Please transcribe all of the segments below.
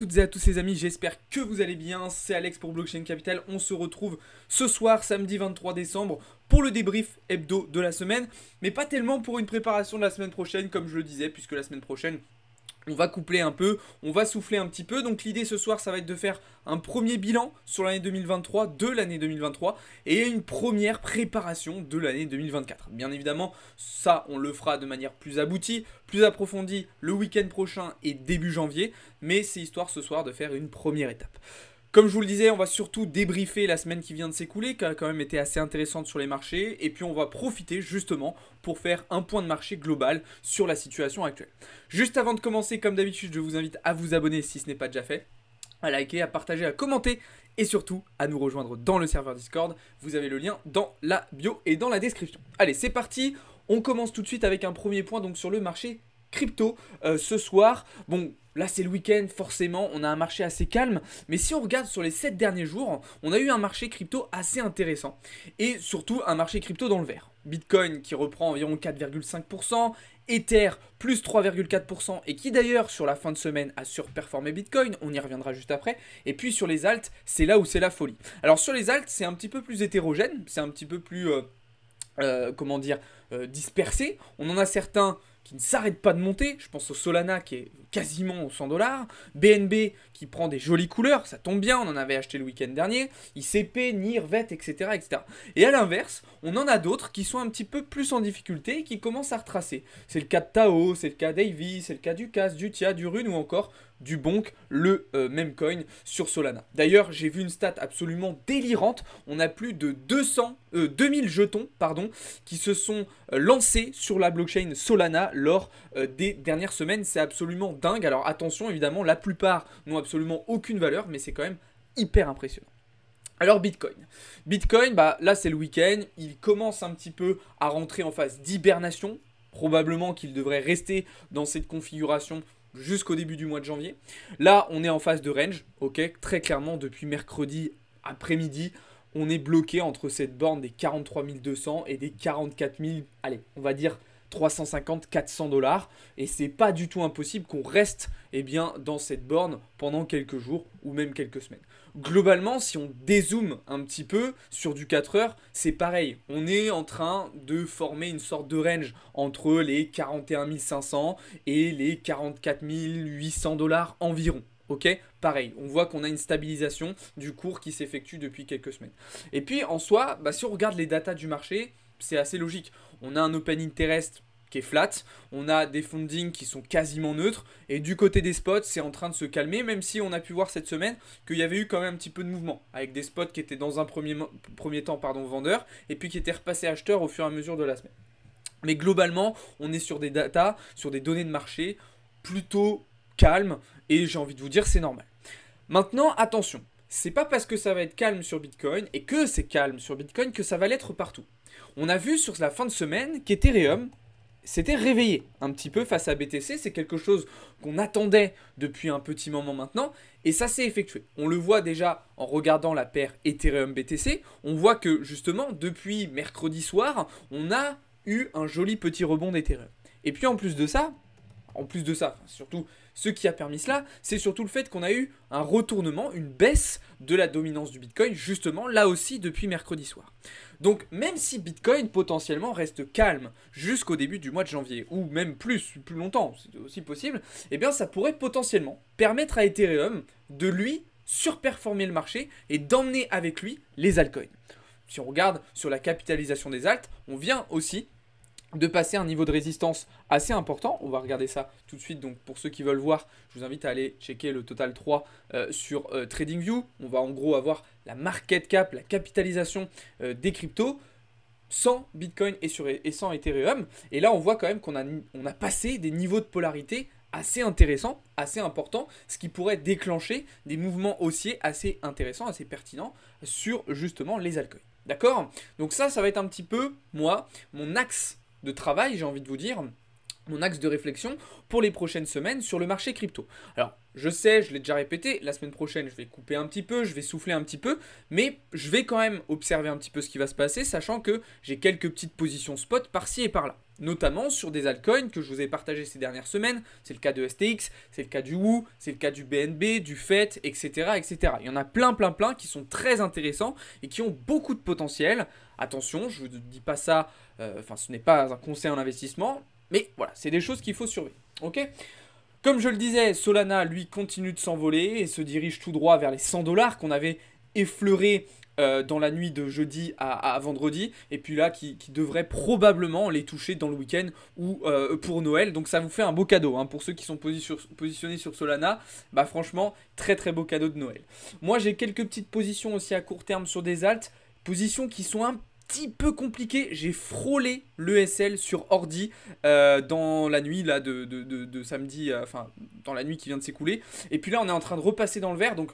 toutes et à tous les amis, j'espère que vous allez bien, c'est Alex pour Blockchain Capital, on se retrouve ce soir samedi 23 décembre pour le débrief hebdo de la semaine, mais pas tellement pour une préparation de la semaine prochaine comme je le disais, puisque la semaine prochaine on va coupler un peu, on va souffler un petit peu. Donc l'idée ce soir, ça va être de faire un premier bilan sur l'année 2023, de l'année 2023, et une première préparation de l'année 2024. Bien évidemment, ça, on le fera de manière plus aboutie, plus approfondie le week-end prochain et début janvier, mais c'est histoire ce soir de faire une première étape. Comme je vous le disais, on va surtout débriefer la semaine qui vient de s'écouler, qui a quand même été assez intéressante sur les marchés, et puis on va profiter justement pour faire un point de marché global sur la situation actuelle. Juste avant de commencer, comme d'habitude, je vous invite à vous abonner si ce n'est pas déjà fait, à liker, à partager, à commenter, et surtout à nous rejoindre dans le serveur Discord. Vous avez le lien dans la bio et dans la description. Allez, c'est parti, on commence tout de suite avec un premier point donc sur le marché crypto euh, ce soir. Bon, Là, c'est le week-end, forcément, on a un marché assez calme. Mais si on regarde sur les 7 derniers jours, on a eu un marché crypto assez intéressant. Et surtout, un marché crypto dans le vert. Bitcoin qui reprend environ 4,5%, Ether plus 3,4% et qui d'ailleurs sur la fin de semaine a surperformé Bitcoin, on y reviendra juste après. Et puis sur les alt, c'est là où c'est la folie. Alors sur les alt, c'est un petit peu plus hétérogène, c'est un petit peu plus... Euh, euh, comment dire, dispersé. On en a certains qui ne s'arrête pas de monter. Je pense au Solana qui est quasiment aux 100 dollars. BNB qui prend des jolies couleurs. Ça tombe bien, on en avait acheté le week-end dernier. ICP, NIR, VET, etc. etc. Et à l'inverse, on en a d'autres qui sont un petit peu plus en difficulté et qui commencent à retracer. C'est le cas de Tao, c'est le cas d'Avy, c'est le cas du CAS, du TIA, du RUNE ou encore du Bonk, le euh, même coin sur Solana. D'ailleurs, j'ai vu une stat absolument délirante. On a plus de 200, 2000 euh, jetons pardon, qui se sont euh, lancés sur la blockchain Solana lors des dernières semaines. C'est absolument dingue. Alors attention, évidemment, la plupart n'ont absolument aucune valeur, mais c'est quand même hyper impressionnant. Alors Bitcoin. Bitcoin, bah, là c'est le week-end, il commence un petit peu à rentrer en phase d'hibernation, probablement qu'il devrait rester dans cette configuration jusqu'au début du mois de janvier. Là, on est en phase de range, ok Très clairement, depuis mercredi après-midi, on est bloqué entre cette borne des 43 200 et des 44 000, allez, on va dire 350-400 dollars. Et c'est pas du tout impossible qu'on reste eh bien, dans cette borne pendant quelques jours ou même quelques semaines globalement, si on dézoome un petit peu sur du 4 heures, c'est pareil. On est en train de former une sorte de range entre les 41 500 et les 44 800 dollars environ. Ok Pareil, on voit qu'on a une stabilisation du cours qui s'effectue depuis quelques semaines. Et puis en soi, bah, si on regarde les datas du marché, c'est assez logique. On a un open interest qui est flat, on a des funding qui sont quasiment neutres, et du côté des spots, c'est en train de se calmer, même si on a pu voir cette semaine qu'il y avait eu quand même un petit peu de mouvement, avec des spots qui étaient dans un premier, premier temps pardon, vendeur, et puis qui étaient repassés acheteurs au fur et à mesure de la semaine. Mais globalement, on est sur des datas, sur des données de marché plutôt calmes, et j'ai envie de vous dire, c'est normal. Maintenant, attention, c'est pas parce que ça va être calme sur Bitcoin et que c'est calme sur Bitcoin que ça va l'être partout. On a vu sur la fin de semaine qu'Ethereum s'était réveillé un petit peu face à BTC. C'est quelque chose qu'on attendait depuis un petit moment maintenant. Et ça s'est effectué. On le voit déjà en regardant la paire Ethereum-BTC. On voit que justement, depuis mercredi soir, on a eu un joli petit rebond d'Ethereum. Et puis en plus de ça, en plus de ça, surtout ce qui a permis cela, c'est surtout le fait qu'on a eu un retournement, une baisse de la dominance du Bitcoin, justement là aussi depuis mercredi soir. Donc même si Bitcoin potentiellement reste calme jusqu'au début du mois de janvier, ou même plus, plus longtemps, c'est aussi possible, eh bien ça pourrait potentiellement permettre à Ethereum de lui surperformer le marché et d'emmener avec lui les altcoins. Si on regarde sur la capitalisation des alt, on vient aussi de passer un niveau de résistance assez important. On va regarder ça tout de suite. Donc pour ceux qui veulent voir, je vous invite à aller checker le total 3 euh, sur euh, TradingView. On va en gros avoir la market cap, la capitalisation euh, des cryptos sans Bitcoin et, sans Ethereum. Et là, on voit quand même qu'on a, on a passé des niveaux de polarité assez intéressants, assez importants, ce qui pourrait déclencher des mouvements haussiers assez intéressants, assez pertinents sur justement les altcoins. D'accord Donc ça, ça va être un petit peu, moi, mon axe de travail, j'ai envie de vous dire, mon axe de réflexion pour les prochaines semaines sur le marché crypto. Alors, je sais, je l'ai déjà répété, la semaine prochaine, je vais couper un petit peu, je vais souffler un petit peu, mais je vais quand même observer un petit peu ce qui va se passer, sachant que j'ai quelques petites positions spot par-ci et par-là notamment sur des altcoins que je vous ai partagés ces dernières semaines. C'est le cas de STX, c'est le cas du Wu, c'est le cas du BNB, du FET, etc., etc. Il y en a plein, plein, plein qui sont très intéressants et qui ont beaucoup de potentiel. Attention, je ne vous dis pas ça, euh, enfin ce n'est pas un conseil en investissement, mais voilà, c'est des choses qu'il faut surveiller. Ok comme je le disais, Solana, lui, continue de s'envoler et se dirige tout droit vers les 100 dollars qu'on avait effleurés euh, dans la nuit de jeudi à, vendredi, et puis là qui, devrait probablement les toucher dans le week-end ou euh, pour Noël. Donc ça vous fait un beau cadeau hein, pour ceux qui sont positionnés sur Solana. Bah franchement, très très beau cadeau de Noël. Moi j'ai quelques petites positions aussi à court terme sur des altes, positions qui sont un petit peu compliquées. J'ai frôlé l'ESL sur ordi euh, dans la nuit là de, samedi, enfin dans la nuit qui vient de s'écouler. Et puis là, on est en train de repasser dans le vert, donc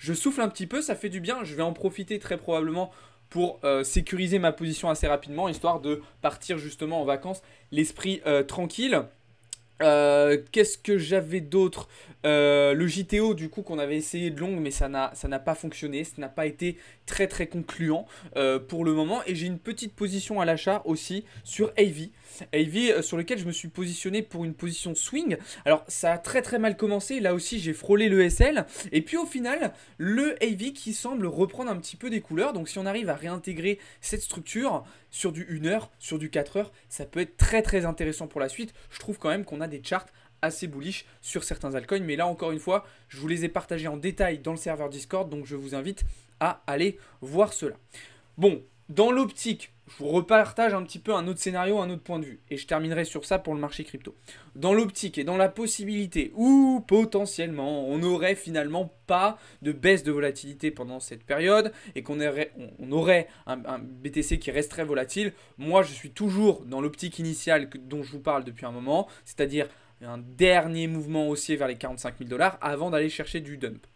je souffle un petit peu, ça fait du bien. Je vais en profiter très probablement pour euh, sécuriser ma position assez rapidement, histoire de partir justement en vacances l'esprit euh, tranquille. Euh, qu'est-ce que j'avais d'autre euh, Le JTO, du coup, qu'on avait essayé de longue, mais ça n'a, pas fonctionné. Ça n'a pas été très, très concluant euh, pour le moment. Et j'ai une petite position à l'achat aussi sur AV. AV sur lequel je me suis positionné pour une position swing. Alors, ça a très, très mal commencé. Là aussi, j'ai frôlé le SL. Et puis, au final, le AV qui semble reprendre un petit peu des couleurs. Donc, si on arrive à réintégrer cette structure, sur du 1 heure, sur du 4 heures, ça peut être très très intéressant pour la suite. Je trouve quand même qu'on a des charts assez bullish sur certains altcoins. Mais là encore une fois, je vous les ai partagés en détail dans le serveur Discord, donc je vous invite à aller voir cela. Bon, dans l'optique, je vous repartage un petit peu un autre scénario, un autre point de vue. Et je terminerai sur ça pour le marché crypto. Dans l'optique et dans la possibilité où potentiellement on n'aurait finalement pas de baisse de volatilité pendant cette période et qu'on aurait, on aurait un, BTC qui resterait volatile, moi je suis toujours dans l'optique initiale dont je vous parle depuis un moment, c'est-à-dire un dernier mouvement haussier vers les 45 000 dollars avant d'aller chercher du dump.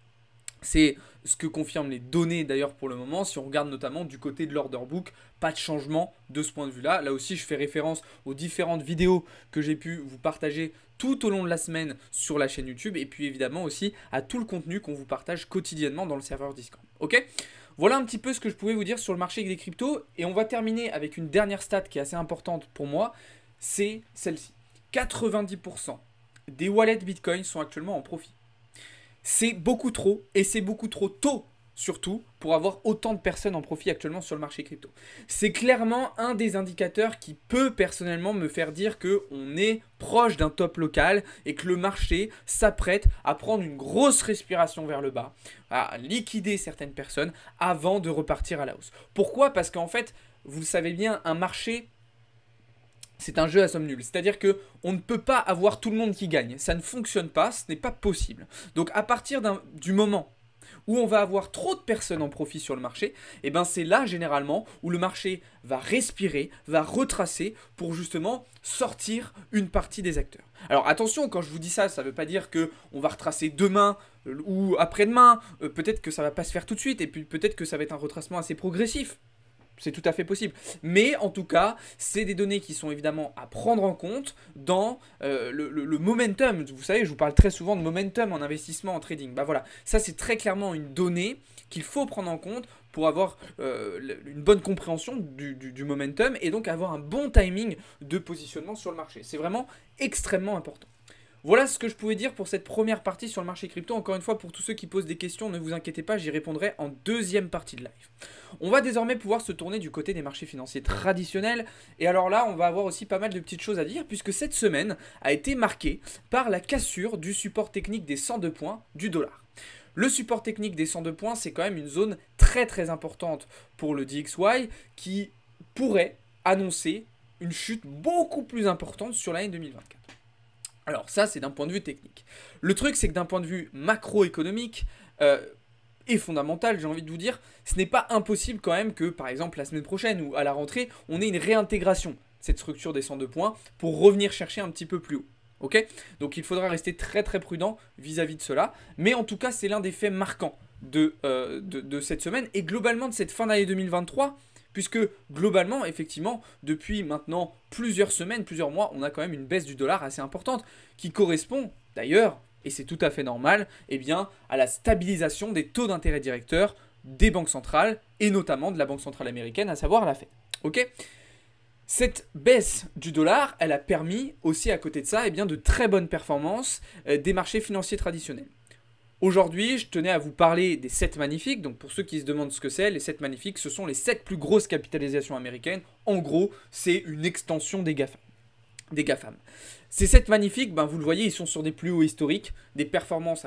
C'est ce que confirment les données d'ailleurs pour le moment. Si on regarde notamment du côté de l'order book, pas de changement de ce point de vue-là. Là aussi, je fais référence aux différentes vidéos que j'ai pu vous partager tout au long de la semaine sur la chaîne YouTube et puis évidemment aussi à tout le contenu qu'on vous partage quotidiennement dans le serveur Discord. Ok voilà un petit peu ce que je pouvais vous dire sur le marché des cryptos et on va terminer avec une dernière stat qui est assez importante pour moi, c'est celle-ci. 90% des wallets Bitcoin sont actuellement en profit. C'est beaucoup trop et c'est beaucoup trop tôt surtout pour avoir autant de personnes en profit actuellement sur le marché crypto. C'est clairement un des indicateurs qui peut personnellement me faire dire que on est proche d'un top local et que le marché s'apprête à prendre une grosse respiration vers le bas, à liquider certaines personnes avant de repartir à la hausse. Pourquoi Parce qu'en fait, vous le savez bien, un marché c'est un jeu à somme nulle. C'est-à-dire que on ne peut pas avoir tout le monde qui gagne. Ça ne fonctionne pas, ce n'est pas possible. Donc à partir du moment où on va avoir trop de personnes en profit sur le marché, eh ben c'est là généralement où le marché va respirer, va retracer pour justement sortir une partie des acteurs. Alors attention, quand je vous dis ça, ça ne veut pas dire que on va retracer demain euh, ou après-demain. Euh, peut-être que ça ne va pas se faire tout de suite, et puis peut-être que ça va être un retracement assez progressif c'est tout à fait possible. Mais en tout cas, c'est des données qui sont évidemment à prendre en compte dans euh, le, momentum. Vous savez, je vous parle très souvent de momentum en investissement, en trading. Bah voilà, ça c'est très clairement une donnée qu'il faut prendre en compte pour avoir euh, une bonne compréhension du momentum et donc avoir un bon timing de positionnement sur le marché. C'est vraiment extrêmement important. Voilà ce que je pouvais dire pour cette première partie sur le marché crypto. Encore une fois, pour tous ceux qui posent des questions, ne vous inquiétez pas, j'y répondrai en deuxième partie de live. On va désormais pouvoir se tourner du côté des marchés financiers traditionnels. Et alors là, on va avoir aussi pas mal de petites choses à dire, puisque cette semaine a été marquée par la cassure du support technique des 102 points du dollar. Le support technique des 102 points, c'est quand même une zone très très importante pour le DXY qui pourrait annoncer une chute beaucoup plus importante sur l'année 2024. Alors ça, c'est d'un point de vue technique. Le truc, c'est que d'un point de vue macroéconomique, euh, et fondamental, j'ai envie de vous dire, ce n'est pas impossible quand même que, par exemple, la semaine prochaine ou à la rentrée, on ait une réintégration de cette structure des 102 points pour revenir chercher un petit peu plus haut. Ok Donc il faudra rester très très prudent vis-à-vis de cela. Mais en tout cas, c'est l'un des faits marquants de, euh, de, de cette semaine et globalement de cette fin d'année 2023 puisque globalement, effectivement, depuis maintenant plusieurs semaines, plusieurs mois, on a quand même une baisse du dollar assez importante, qui correspond d'ailleurs, et c'est tout à fait normal, eh bien, à la stabilisation des taux d'intérêt directeurs des banques centrales, et notamment de la Banque centrale américaine, à savoir la Fed. Ok cette baisse du dollar, elle a permis aussi à côté de ça eh bien, de très bonnes performances euh, des marchés financiers traditionnels. Aujourd'hui, je tenais à vous parler des 7 magnifiques. Donc pour ceux qui se demandent ce que c'est, les 7 magnifiques, ce sont les 7 plus grosses capitalisations américaines. En gros, c'est une extension des GAFAM. Des Ces 7 magnifiques, ben vous le voyez, ils sont sur des plus hauts historiques, des performances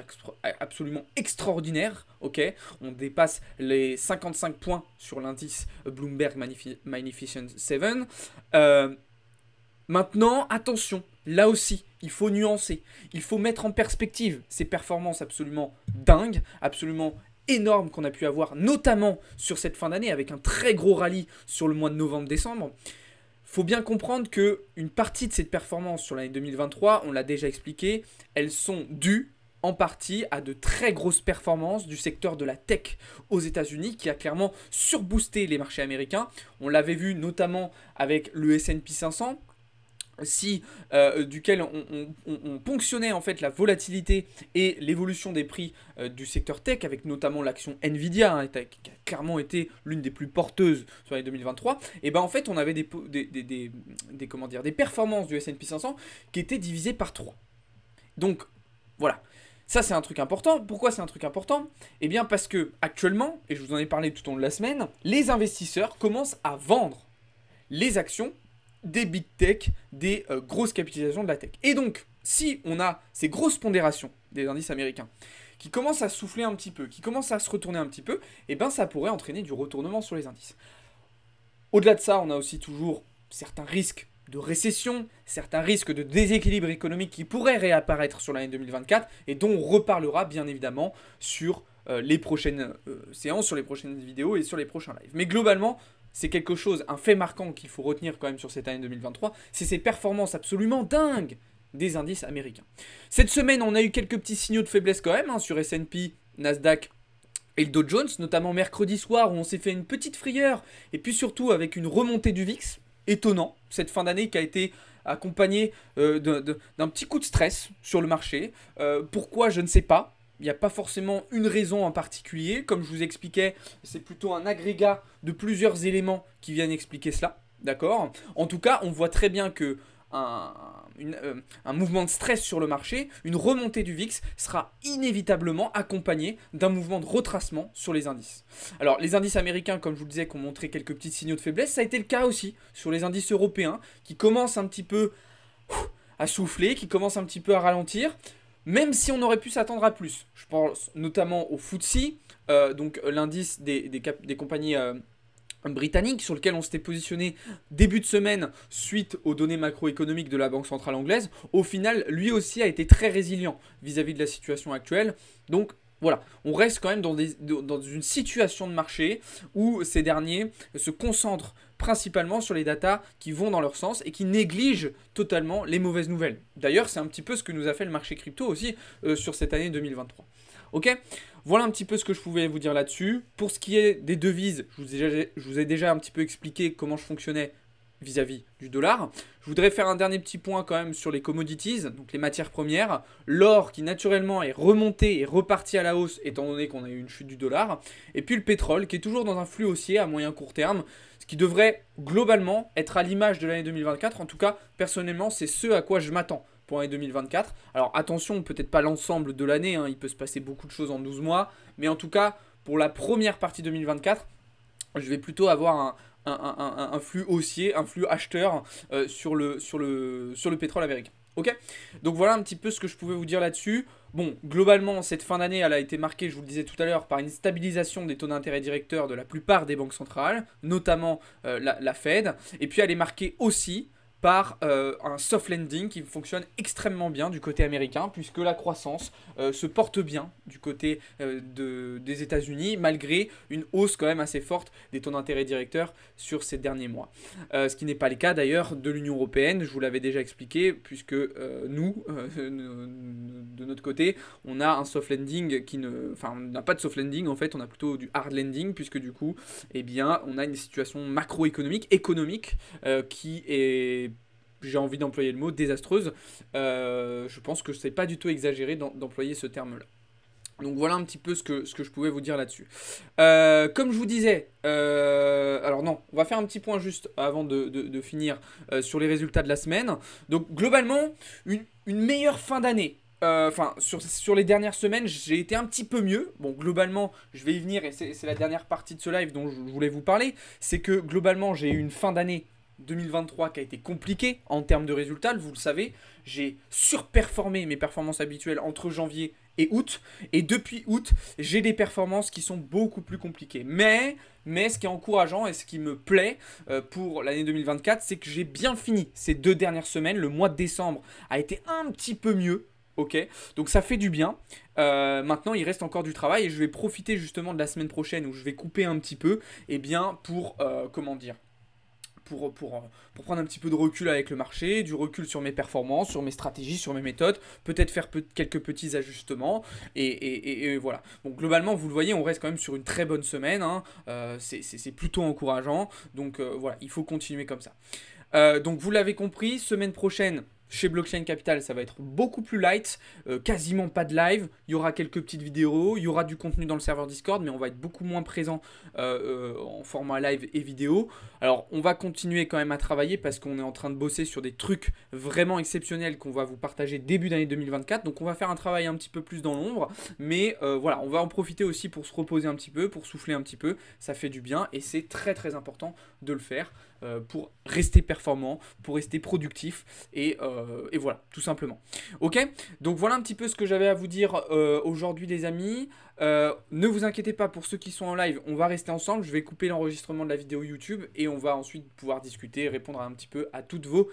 absolument extraordinaires. Ok, on dépasse les 55 points sur l'indice Bloomberg Magnificent 7. Maintenant, attention, là aussi, il faut nuancer, il faut mettre en perspective ces performances absolument dingues, absolument énormes qu'on a pu avoir, notamment sur cette fin d'année, avec un très gros rallye sur le mois de novembre-décembre. Faut bien comprendre que une partie de cette performance sur l'année 2023, on l'a déjà expliqué, elles sont dues en partie à de très grosses performances du secteur de la tech aux États-Unis qui a clairement surboosté les marchés américains. On l'avait vu notamment avec le SP 500 si euh, duquel on, ponctionnait en fait la volatilité et l'évolution des prix euh, du secteur tech, avec notamment l'action Nvidia, hein, qui a clairement été l'une des plus porteuses sur les 2023, et ben en fait on avait des, des, des, comment dire, des performances du S&P 500 qui étaient divisées par 3. Donc voilà, ça c'est un truc important. Pourquoi c'est un truc important Eh bien parce que actuellement, et je vous en ai parlé tout au long de la semaine, les investisseurs commencent à vendre les actions des big tech, des euh, grosses capitalisations de la tech. Et donc, si on a ces grosses pondérations des indices américains qui commencent à souffler un petit peu, qui commencent à se retourner un petit peu, et eh ben ça pourrait entraîner du retournement sur les indices. Au-delà de ça, on a aussi toujours certains risques de récession, certains risques de déséquilibre économique qui pourraient réapparaître sur l'année 2024 et dont on reparlera bien évidemment sur euh, les prochaines euh, séances, sur les prochaines vidéos et sur les prochains lives. Mais globalement, c'est quelque chose, un fait marquant qu'il faut retenir quand même sur cette année 2023, c'est ces performances absolument dingues des indices américains. Cette semaine, on a eu quelques petits signaux de faiblesse quand même hein, sur S&P, Nasdaq et le Dow Jones, notamment mercredi soir où on s'est fait une petite frayeur et puis surtout avec une remontée du VIX, étonnant, cette fin d'année qui a été accompagnée euh, d'un petit coup de stress sur le marché. Euh, pourquoi, je ne sais pas il n'y a pas forcément une raison en particulier. Comme je vous expliquais, c'est plutôt un agrégat de plusieurs éléments qui viennent expliquer cela. D'accord En tout cas, on voit très bien que euh, un, mouvement de stress sur le marché, une remontée du VIX sera inévitablement accompagnée d'un mouvement de retracement sur les indices. Alors les indices américains, comme je vous le disais, qui ont montré quelques petits signaux de faiblesse, ça a été le cas aussi sur les indices européens, qui commencent un petit peu à souffler, qui commencent un petit peu à ralentir. Même si on aurait pu s'attendre à plus. Je pense notamment au FTSE, euh, donc euh, l'indice des, des, des, compagnies euh, britanniques sur lequel on s'était positionné début de semaine suite aux données macroéconomiques de la Banque Centrale Anglaise. Au final, lui aussi a été très résilient vis-à-vis de la situation actuelle. Donc voilà, on reste quand même dans, dans une situation de marché où ces derniers se concentrent principalement sur les datas qui vont dans leur sens et qui négligent totalement les mauvaises nouvelles. D'ailleurs, c'est un petit peu ce que nous a fait le marché crypto aussi euh, sur cette année 2023. Ok Voilà un petit peu ce que je pouvais vous dire là-dessus. Pour ce qui est des devises, je vous ai déjà un petit peu expliqué comment je fonctionnais vis-à-vis du dollar. Je voudrais faire un dernier petit point quand même sur les commodities, donc les matières premières. L'or qui naturellement est remonté et reparti à la hausse étant donné qu'on a eu une chute du dollar. Et puis le pétrole qui est toujours dans un flux haussier à moyen court terme, ce qui devrait globalement être à l'image de l'année 2024. En tout cas, personnellement, c'est ce à quoi je m'attends pour l'année 2024. Alors attention, peut-être pas l'ensemble de l'année, hein, il peut se passer beaucoup de choses en 12 mois, mais en tout cas, pour la première partie 2024, je vais plutôt avoir un, un, flux haussier, un flux acheteur euh, sur, le, sur, le, sur le pétrole américain. Ok Donc voilà un petit peu ce que je pouvais vous dire là-dessus. Bon, globalement, cette fin d'année, elle a été marquée, je vous le disais tout à l'heure, par une stabilisation des taux d'intérêt directeurs de la plupart des banques centrales, notamment euh, la, la, Fed. Et puis elle est marquée aussi par euh, un soft landing qui fonctionne extrêmement bien du côté américain, puisque la croissance euh, se porte bien du côté euh, de, des États-Unis, malgré une hausse quand même assez forte des taux d'intérêt directeurs sur ces derniers mois. ce qui n'est pas le cas d'ailleurs de l'Union européenne, je vous l'avais déjà expliqué, puisque nous, de notre côté, on a un soft landing qui ne... Enfin, on n'a pas de soft landing en fait, on a plutôt du hard landing, puisque du coup, eh bien, on a une situation macroéconomique, économique, qui est j'ai envie d'employer le mot désastreuse. Euh, je pense que c'est pas du tout exagéré d'employer ce terme-là. Donc voilà un petit peu ce que, ce que je pouvais vous dire là-dessus. Euh, comme je vous disais, euh, alors non, on va faire un petit point juste avant de, finir sur les résultats de la semaine. Donc globalement, une, meilleure fin d'année enfin, sur, sur, les dernières semaines, j'ai été un petit peu mieux. Bon, globalement, je vais y venir et c'est la dernière partie de ce live dont je voulais vous parler. C'est que globalement, j'ai eu une fin d'année 2023 qui a été compliqué en termes de résultats, vous le savez. J'ai surperformé mes performances habituelles entre janvier et août. Et depuis août, j'ai des performances qui sont beaucoup plus compliquées. Mais, mais ce qui est encourageant et ce qui me plaît euh, pour l'année 2024, c'est que j'ai bien fini ces deux dernières semaines. Le mois de décembre a été un petit peu mieux. Ok, donc ça fait du bien. Euh, maintenant, il reste encore du travail et je vais profiter justement de la semaine prochaine où je vais couper un petit peu, et eh bien pour euh, comment dire, pour, euh, pour, prendre un petit peu de recul avec le marché, du recul sur mes performances, sur mes stratégies, sur mes méthodes, peut-être faire quelques petits ajustements. Et, voilà. Donc globalement, vous le voyez, on reste quand même sur une très bonne semaine. Hein. Euh, c'est plutôt encourageant. Donc euh, voilà, il faut continuer comme ça. donc vous l'avez compris, semaine prochaine, chez Blockchain Capital, ça va être beaucoup plus light, euh, quasiment pas de live. Il y aura quelques petites vidéos, il y aura du contenu dans le serveur Discord, mais on va être beaucoup moins présent euh, euh, en format live et vidéo. Alors, on va continuer quand même à travailler parce qu'on est en train de bosser sur des trucs vraiment exceptionnels qu'on va vous partager début d'année 2024. Donc, on va faire un travail un petit peu plus dans l'ombre, mais voilà, on va en profiter aussi pour se reposer un petit peu, pour souffler un petit peu. Ça fait du bien et c'est très très important de le faire. Euh, pour rester performant, pour rester productif, et, euh, et, voilà, tout simplement. Ok Donc voilà un petit peu ce que j'avais à vous dire euh, aujourd'hui les amis. ne vous inquiétez pas pour ceux qui sont en live, on va rester ensemble, je vais couper l'enregistrement de la vidéo YouTube et on va ensuite pouvoir discuter, répondre un petit peu à toutes vos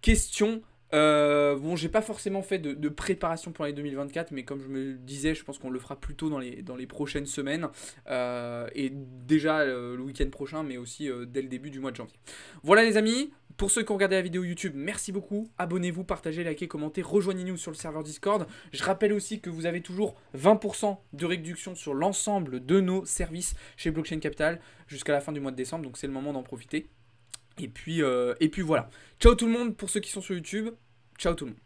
questions euh, bon, j'ai pas forcément fait de, préparation pour l'année 2024, mais comme je me le disais, je pense qu'on le fera plutôt dans les, dans les prochaines semaines, euh, et déjà euh, le week-end prochain, mais aussi dès le début du mois de janvier. Voilà les amis, pour ceux qui ont regardé la vidéo YouTube, merci beaucoup, abonnez-vous, partagez, likez, commentez, rejoignez-nous sur le serveur Discord. Je rappelle aussi que vous avez toujours 20% de réduction sur l'ensemble de nos services chez Blockchain Capital jusqu'à la fin du mois de décembre, donc c'est le moment d'en profiter. Et puis, et puis voilà. Ciao tout le monde pour ceux qui sont sur YouTube. Ciao tout